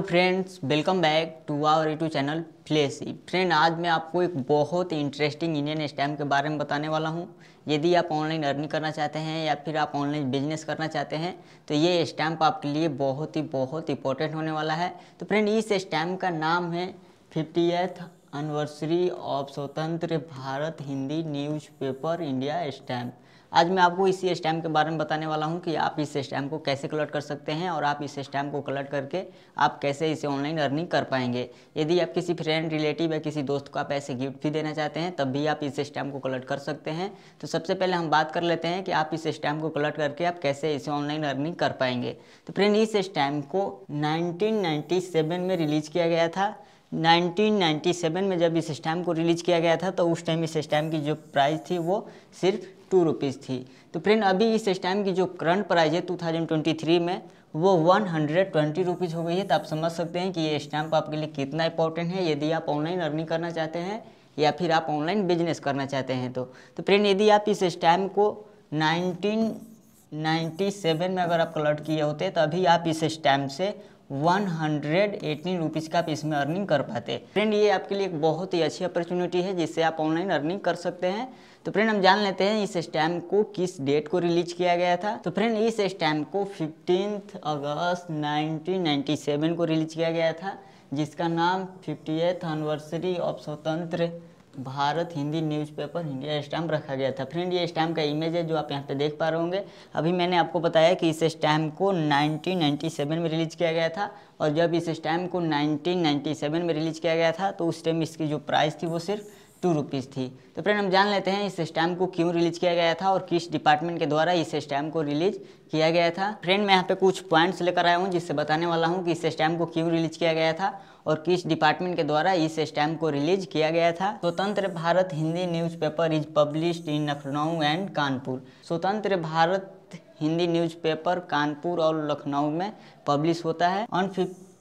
hello friends welcome back to our YouTube channel फ्लेस friend आज मैं आपको एक बहुत ही इंटरेस्टिंग इंडियन स्टैम्प के बारे में बताने वाला हूँ यदि आप ऑनलाइन अर्निंग करना चाहते हैं या फिर आप ऑनलाइन बिजनेस करना चाहते हैं तो ये स्टैम्प आपके लिए बहुत ही बहुत इंपॉर्टेंट होने वाला है तो फ्रेंड इस स्टैम्प का नाम है fifty anniversary of Swatantra Bharat Hindi newspaper India stamp आज मैं आपको इसी स्टैम्प के बारे में बताने वाला हूँ कि आप इस स्टैम्प को कैसे कलेक्ट कर सकते हैं और आप इस स्टैम्प को कलेक्ट करके आप कैसे इसे ऑनलाइन अर्निंग कर पाएंगे यदि आप किसी फ्रेंड रिलेटिव या किसी दोस्त को आप ऐसे गिफ्ट भी देना चाहते हैं तब भी आप इस स्टैम्प को कलेक्ट कर सकते हैं तो सबसे पहले हम बात कर लेते हैं कि आप इस स्टैम्प को कलेक्ट करके आप कैसे इसे ऑनलाइन अर्निंग कर पाएंगे तो फ्रेंड इस स्टैम्प को नाइनटीन में रिलीज किया गया था 1997 में जब इस स्टैम्प को रिलीज किया गया था तो उस टाइम इस स्टैम्प की जो प्राइस थी वो सिर्फ टू रुपीज़ थी तो फ्रेंड अभी इस स्टैम्प की जो करंट प्राइस है 2023 में वो वन हंड्रेड ट्वेंटी रुपीज़ हो गई है तो आप समझ सकते हैं कि ये स्टैम्प आपके लिए कितना इंपॉर्टेंट है यदि आप ऑनलाइन अर्निंग करना चाहते हैं या फिर आप ऑनलाइन बिजनेस करना चाहते हैं तो तो फ्रेंड यदि आप इस स्टैम्प को 1997 में अगर आप कलर्ट किए होते तो अभी आप इस स्टैम्प से वन हंड्रेड एटीन रुपीज़ का आप इसमें अर्निंग कर पाते फ्रेंड ये आपके लिए एक बहुत ही अच्छी अपॉर्चुनिटी है जिससे आप ऑनलाइन अर्निंग कर सकते हैं तो फ्रेंड हम जान लेते हैं इस स्टैम्प को किस डेट को रिलीज किया गया था तो फ्रेंड इस स्टैम्प को फिफ्टीन अगस्त 1997 को रिलीज किया गया था जिसका नाम fifty eighth anniversary of Swatantra Bharat Hindi newspaper India stamp रखा गया था फ्रेंड ये स्टैम्प का इमेज है जो आप यहाँ पे देख पा रहे होंगे अभी मैंने आपको बताया कि इस स्टैम्प को 1997 में रिलीज किया गया था और जब इस स्टैम्प को 1997 में रिलीज किया गया था तो उस टाइम इसकी जो प्राइस थी वो सिर्फ टू रुपीज़ थी तो फ्रेंड हम जान लेते हैं इस स्टैम्प को क्यों रिलीज किया गया था और किस डिपार्टमेंट के द्वारा इस स्टैम्प को रिलीज किया गया था फ्रेंड मैं यहाँ पे कुछ पॉइंट्स लेकर आया हूँ जिससे बताने वाला हूँ कि इस स्टैम्प को क्यों रिलीज किया गया था और किस डिपार्टमेंट के द्वारा इस स्टैम्प को रिलीज किया गया था Swatantra Bharat Hindi newspaper is published in Lucknow and Kanpur Swatantra Bharat Hindi newspaper Kanpur और लखनऊ में पब्लिश होता है on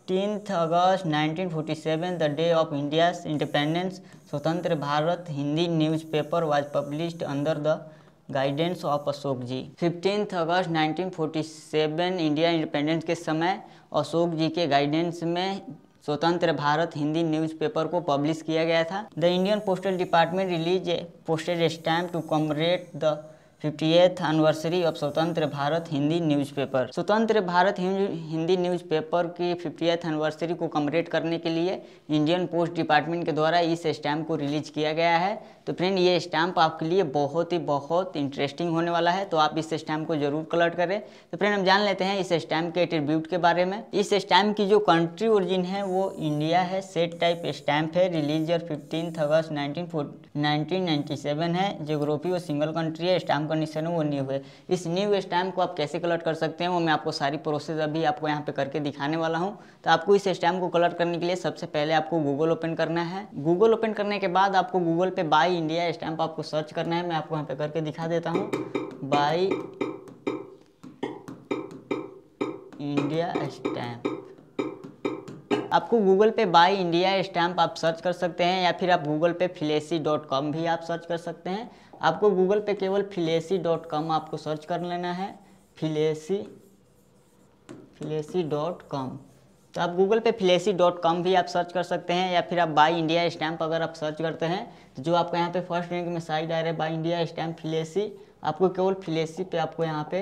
fifteenth August 1947 the day of India independence Swatantra Bharat Hindi newspaper was published under the guidance of Ashok ji fifteenth August 1947 India independence के समय अशोक जी के गाइडेंस में स्वतंत्र भारत हिंदी न्यूज़पेपर को पब्लिश किया गया था the Indian postal department release a posted stamp to commemorate the fifty eighth anniversary of Swatantra Bharat Hindi newspaper Swatantra Bharat Hindi newspaper की fifty eighth anniversary को कमरेट करने के लिए इंडियन पोस्ट डिपार्टमेंट के द्वारा इस स्टैम्प को रिलीज किया गया है तो फ्रेंड ये स्टैम्प आपके लिए बहुत ही बहुत इंटरेस्टिंग होने वाला है तो आप इस स्टैम्प को जरूर कलेक्ट करें तो फ्रेंड हम जान लेते हैं इस स्टैम्प के एट्रीब्यूट के बारे में इस स्टैम्प की जो कंट्री ओरिजिन है वो इंडिया है सेट टाइप स्टैम्प है release year fifteen August nineteen nineteen है जोग्राफी वो सिंगल कंट्री है स्टैम्प कंडीशन है वो न्यू है इस न्यू स्टैम्प को आप कैसे कलेक्ट कर सकते हैं वो मैं आपको सारी प्रोसेस अभी आपको यहाँ पे करके दिखाने वाला हूँ तो आपको इस स्टैम्प को कलेक्ट करने के लिए सबसे पहले आपको गूगल ओपन करना है गूगल ओपन करने के बाद आपको गूगल पे बाई इंडिया स्टैम्प आपको सर्च करना है मैं आपको यहाँ पे करके दिखा देता हूँ बाई इंडिया स्टैम्प आपको गूगल पे बाई इंडिया स्टैम्प आप सर्च कर सकते हैं या फिर आप गूगल पे फिलेसी डॉट कॉम भी आप सर्च कर सकते हैं आपको गूगल पे केवल फिलेसी डॉट कॉम आपको सर्च कर लेना है फिलेसी फिलेसी डॉट कॉम तो आप गूगल पे फ्लेसी डॉट कॉम भी आप सर्च कर सकते हैं या फिर आप बाई इंडिया स्टैम्प अगर आप सर्च करते हैं तो जो आपको यहाँ पे फर्स्ट रैंक में साइड आ रहा है बाई इंडिया स्टैम्प फ्लेसी आपको केवल फ्लेसी पे आपको यहाँ पे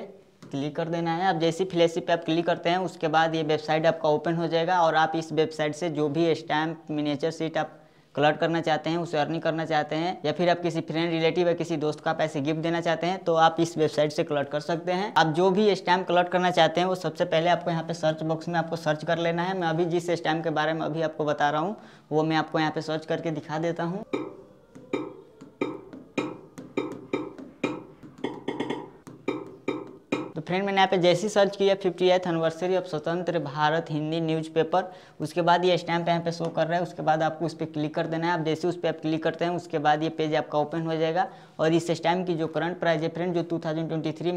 क्लिक कर देना है आप जैसे फ्लेसी पे आप क्लिक करते हैं उसके बाद ये वेबसाइट आपका ओपन हो जाएगा और आप इस वेबसाइट से जो भी स्टैम्प मिनेचर सीट आप क्लर्ट करना चाहते हैं उसे अर्निंग करना चाहते हैं या फिर आप किसी फ्रेंड रिलेटिव या किसी दोस्त का पैसे गिफ्ट देना चाहते हैं तो आप इस वेबसाइट से क्लर्ट कर सकते हैं आप जो भी स्टैम्प क्लर्ट करना चाहते हैं वो सबसे पहले आपको यहाँ पे सर्च बॉक्स में आपको सर्च कर लेना है मैं अभी जिस स्टैम्प के बारे में अभी आपको बता रहा हूँ वो मैं आपको यहाँ पे सर्च करके दिखा देता हूँ फ्रेंड मैंने यहाँ पे जैसे ही सर्च किया fifty eighth anniversary of Swatantra Bharat Hindi newspaper उसके बाद ये स्टैम्प यहाँ पे शो कर रहा है उसके बाद आपको उस पर क्लिक कर देना है आप जैसे उस पर आप क्लिक करते हैं उसके बाद ये पेज आपका ओपन हो जाएगा और इस स्टैम्प की जो करंट प्राइस है फ्रेंड जो टू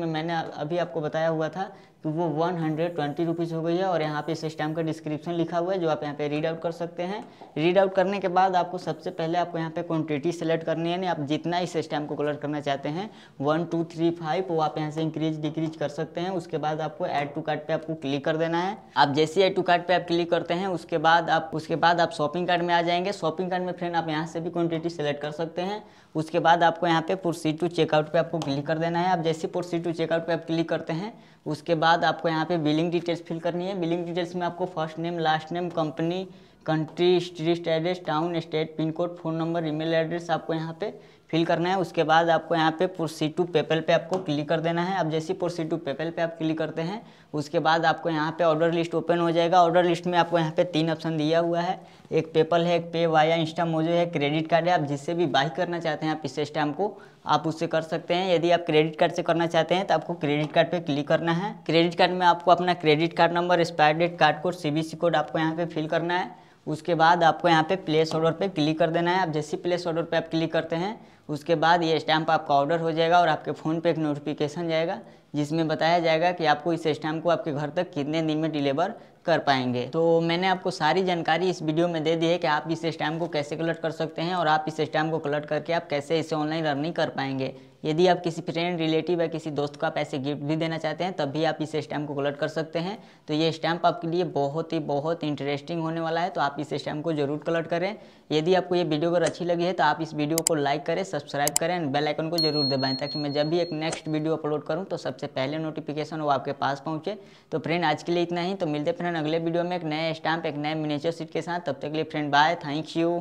में मैंने अभी आपको बताया हुआ था तो वो वन हंड्रेड ट्वेंटी रुपीज़ हो गई है और यहाँ पे इस स्टैम्प का डिस्क्रिप्शन लिखा हुआ है जो आप यहाँ पे रीड आउट कर सकते हैं रीड आउट करने के बाद आपको सबसे पहले आपको यहाँ पे क्वांटिटी सेलेक्ट करनी है यानी आप जितना इस स्टैम्प को कलर करना चाहते हैं वन टू थ्री फाइव वो आप यहाँ से इंक्रीज डिक्रीज कर सकते हैं उसके बाद आपको एड टू कार्ड पर आपको क्लिक कर देना है आप जैसे एड टू कार्ड पर आप क्लिक करते हैं उसके बाद आप उसके बाद आप शॉपिंग कार्ड में आ जाएंगे शॉपिंग कार्ड में फ्रेंड आप यहाँ से भी क्वान्टिटी सेलेक्ट कर सकते हैं उसके बाद आपको यहाँ पे प्रोसीड टू चेकआउट पर आपको क्लिक कर देना है आप जैसे प्रोसीड टू चेकआउट पर आप क्लिक करते हैं उसके बाद बाद आपको यहाँ पे बिलिंग डिटेल्स फिल करनी है बिलिंग डिटेल्स में आपको first name last name company country street address town state pin code phone number email address आपको यहाँ पे फिल करना है उसके बाद आपको यहाँ पे प्रोसीड टू पेपल पे आपको क्लिक कर देना है अब जैसे प्रोसीड टू पेपल पे आप क्लिक करते हैं उसके बाद आपको यहाँ पे ऑर्डर लिस्ट ओपन हो जाएगा ऑर्डर लिस्ट में आपको यहाँ पे तीन ऑप्शन दिया हुआ है एक पेपल है एक पे वाया इंस्टा मोजो है क्रेडिट कार्ड है आप जिससे भी बाई करना चाहते हैं आप इस स्टैम्प को आप उससे कर सकते हैं यदि आप क्रेडिट कार्ड से करना चाहते हैं तो आपको क्रेडिट कार्ड पर क्लिक करना है क्रेडिट कार्ड में आपको अपना credit card number expire date card code C code आपको यहाँ पर फिल करना है उसके बाद आपको यहाँ पे प्लेस ऑर्डर पे क्लिक कर देना है आप जैसे प्लेस ऑर्डर पे आप क्लिक करते हैं उसके बाद ये स्टैम्प आपका ऑर्डर हो जाएगा और आपके फ़ोन पे एक नोटिफिकेशन जाएगा जिसमें बताया जाएगा कि आपको इस स्टैम्प को आपके घर तक कितने दिन में डिलीवर कर पाएंगे तो मैंने आपको सारी जानकारी इस वीडियो में दे दी है कि आप इस स्टैम्प को कैसे कलेक्ट कर सकते हैं और आप इस स्टैम्प को कलेक्ट करके आप कैसे इसे ऑनलाइन अर्निंग कर पाएंगे यदि आप किसी फ्रेंड रिलेटिव या किसी दोस्त को आप ऐसे गिफ्ट भी देना चाहते हैं तब भी आप इस स्टैम्प को कलेक्ट कर सकते हैं तो ये स्टैम्प आपके लिए बहुत ही बहुत इंटरेस्टिंग होने वाला है तो आप इस स्टैम्प को जरूर कलेक्ट करें यदि आपको ये वीडियो अगर अच्छी लगी है तो आप इस वीडियो को लाइक करें सब्सक्राइब करें एंड बेल आइकन को जरूर दबाएं ताकि मैं जब भी एक नेक्स्ट वीडियो अपलोड करूँ तो सबसे पहले नोटिफिकेशन वो आपके पास पहुँचे तो फ्रेंड आज के लिए इतना ही तो मिलते फ्रेंड फ्रेंड अगले वीडियो में एक नए स्टाम्प एक नए मिनेचर सीट के साथ तब तक के लिए फ्रेंड बाय थैंक यू